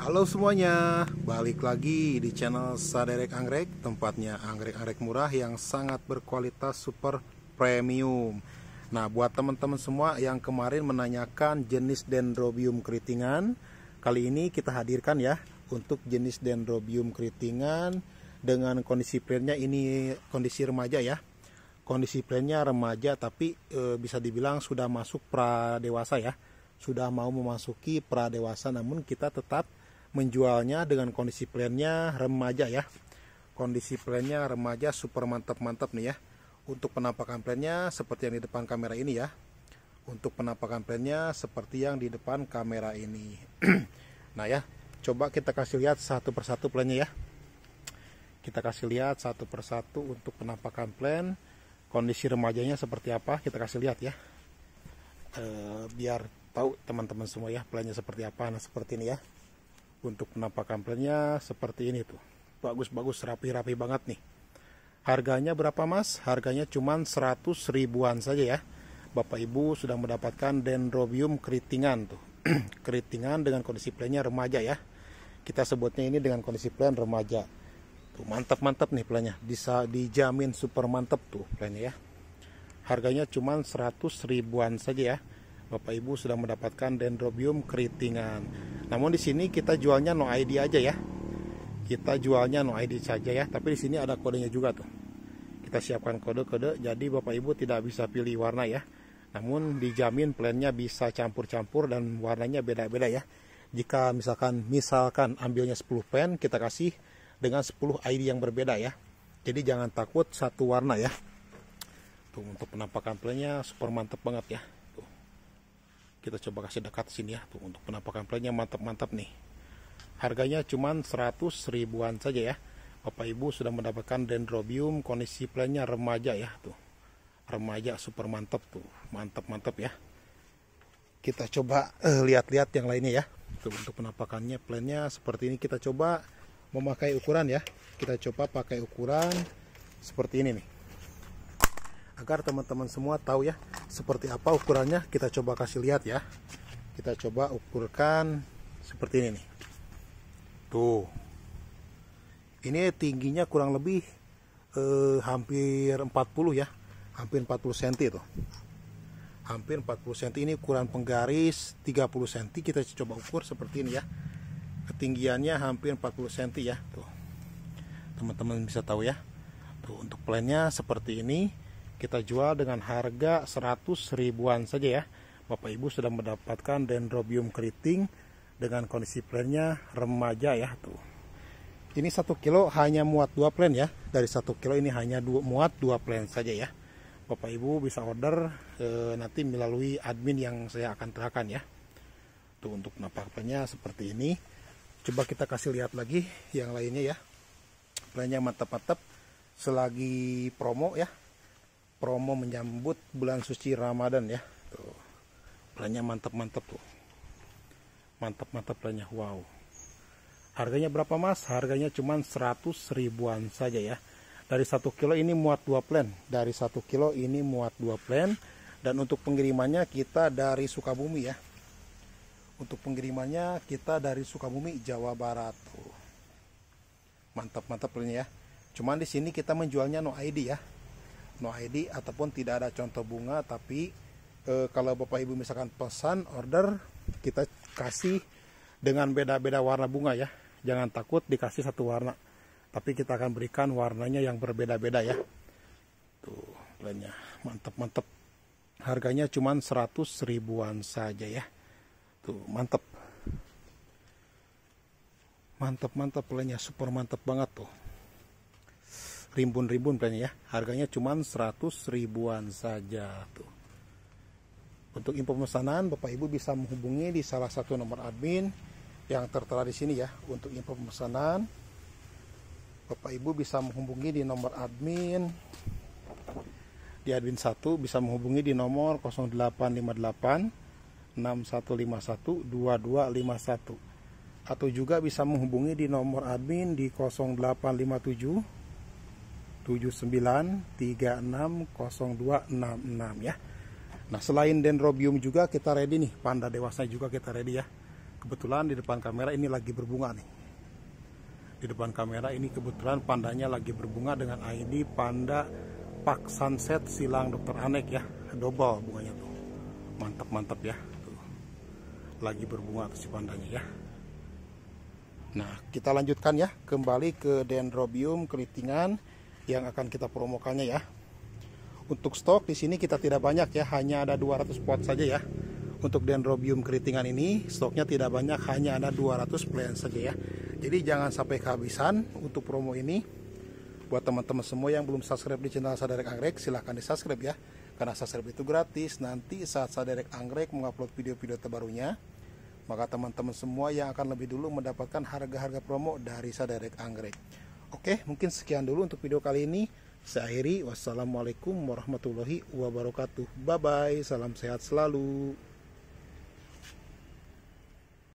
Halo semuanya, balik lagi di channel Saderek Anggrek Tempatnya anggrek-anggrek murah yang sangat berkualitas super premium Nah buat teman-teman semua yang kemarin menanyakan jenis dendrobium keritingan Kali ini kita hadirkan ya untuk jenis dendrobium keritingan Dengan kondisi plannya ini kondisi remaja ya Kondisi plannya remaja tapi e, bisa dibilang sudah masuk pra dewasa ya sudah mau memasuki pra dewasa namun kita tetap menjualnya dengan kondisi plannya remaja ya kondisi plannya remaja super mantap-mantap nih ya untuk penampakan plannya seperti yang di depan kamera ini ya untuk penampakan plannya seperti yang di depan kamera ini nah ya coba kita kasih lihat satu persatu plannya ya kita kasih lihat satu persatu untuk penampakan plan kondisi remajanya seperti apa kita kasih lihat ya e, biar tahu teman-teman semua ya plannya seperti apa nah seperti ini ya untuk penampakan plannya seperti ini tuh. Bagus-bagus rapi-rapi banget nih. Harganya berapa mas? Harganya cuma 100 ribuan saja ya. Bapak Ibu sudah mendapatkan dendrobium keritingan tuh. keritingan dengan kondisi plannya remaja ya. Kita sebutnya ini dengan kondisi plan remaja. Tuh mantap-mantap nih plannya. Bisa dijamin super mantap tuh plannya ya. Harganya cuma 100 ribuan saja ya. Bapak Ibu sudah mendapatkan dendrobium keritingan. Namun di sini kita jualnya no ID aja ya. Kita jualnya no ID saja ya, tapi di sini ada kodenya juga tuh. Kita siapkan kode-kode jadi Bapak Ibu tidak bisa pilih warna ya. Namun dijamin plannya bisa campur-campur dan warnanya beda-beda ya. Jika misalkan misalkan ambilnya 10 pen kita kasih dengan 10 ID yang berbeda ya. Jadi jangan takut satu warna ya. Tuh, untuk penampakan plannya super mantep banget ya kita coba kasih dekat sini ya tuh untuk penampakan plannya mantap-mantap nih harganya cuma 100 ribuan saja ya Bapak Ibu sudah mendapatkan dendrobium kondisi plannya remaja ya tuh remaja super mantap tuh mantap-mantap ya kita coba eh, lihat-lihat uh, yang lainnya ya tuh untuk penampakannya plannya seperti ini kita coba memakai ukuran ya kita coba pakai ukuran seperti ini nih agar teman-teman semua tahu ya seperti apa ukurannya kita coba kasih lihat ya kita coba ukurkan seperti ini nih tuh ini tingginya kurang lebih eh, hampir 40 ya hampir 40 cm itu hampir 40 cm ini ukuran penggaris 30 cm kita coba ukur seperti ini ya ketinggiannya hampir 40 cm ya tuh teman-teman bisa tahu ya tuh untuk plannya seperti ini kita jual dengan harga 100 ribuan saja ya. Bapak Ibu sudah mendapatkan dendrobium keriting dengan kondisi plannya remaja ya tuh. Ini satu kilo hanya muat dua plan ya. Dari satu kilo ini hanya dua, muat dua plan saja ya. Bapak Ibu bisa order e, nanti melalui admin yang saya akan terakan ya. Tuh untuk nampaknya seperti ini. Coba kita kasih lihat lagi yang lainnya ya. Plannya mantap-mantap selagi promo ya promo menyambut bulan suci Ramadan ya. Tuh. Belanja mantap-mantap tuh. Mantap-mantap belanja. Wow. Harganya berapa Mas? Harganya cuma 100 ribuan saja ya. Dari 1 kilo ini muat 2 plan. Dari 1 kilo ini muat 2 plan. Dan untuk pengirimannya kita dari Sukabumi ya. Untuk pengirimannya kita dari Sukabumi, Jawa Barat. Tuh. Mantap-mantap ya. Cuman di sini kita menjualnya no ID ya no ID ataupun tidak ada contoh bunga tapi e, kalau Bapak Ibu misalkan pesan order kita kasih dengan beda-beda warna bunga ya jangan takut dikasih satu warna tapi kita akan berikan warnanya yang berbeda-beda ya tuh lainnya mantep-mantep harganya cuman 100 ribuan saja ya tuh mantep mantep-mantep lainnya super mantep banget tuh rimbun-rimbun plan ya. Harganya cuma 100 ribuan saja tuh. Untuk info pemesanan Bapak Ibu bisa menghubungi di salah satu nomor admin yang tertera di sini ya. Untuk info pemesanan Bapak Ibu bisa menghubungi di nomor admin di admin 1 bisa menghubungi di nomor 0858 6151 2251 atau juga bisa menghubungi di nomor admin di 0857 079360266 ya. Nah selain dendrobium juga kita ready nih, panda dewasa juga kita ready ya. Kebetulan di depan kamera ini lagi berbunga nih. Di depan kamera ini kebetulan pandanya lagi berbunga dengan ID panda Pak Sunset Silang Dokter Anek ya. Double bunganya tuh. Mantap-mantap ya. Tuh. Lagi berbunga tuh si pandanya ya. Nah, kita lanjutkan ya kembali ke dendrobium kelitingan yang akan kita promokannya ya untuk stok di sini kita tidak banyak ya hanya ada 200 pot saja ya untuk dendrobium keritingan ini stoknya tidak banyak hanya ada 200 plant saja ya jadi jangan sampai kehabisan untuk promo ini buat teman-teman semua yang belum subscribe di channel Saderek Anggrek silahkan di subscribe ya karena subscribe itu gratis nanti saat Saderek Anggrek mengupload video-video terbarunya maka teman-teman semua yang akan lebih dulu mendapatkan harga-harga promo dari Saderek Anggrek Oke, mungkin sekian dulu untuk video kali ini. Saya akhiri, wassalamualaikum warahmatullahi wabarakatuh. Bye-bye, salam sehat selalu.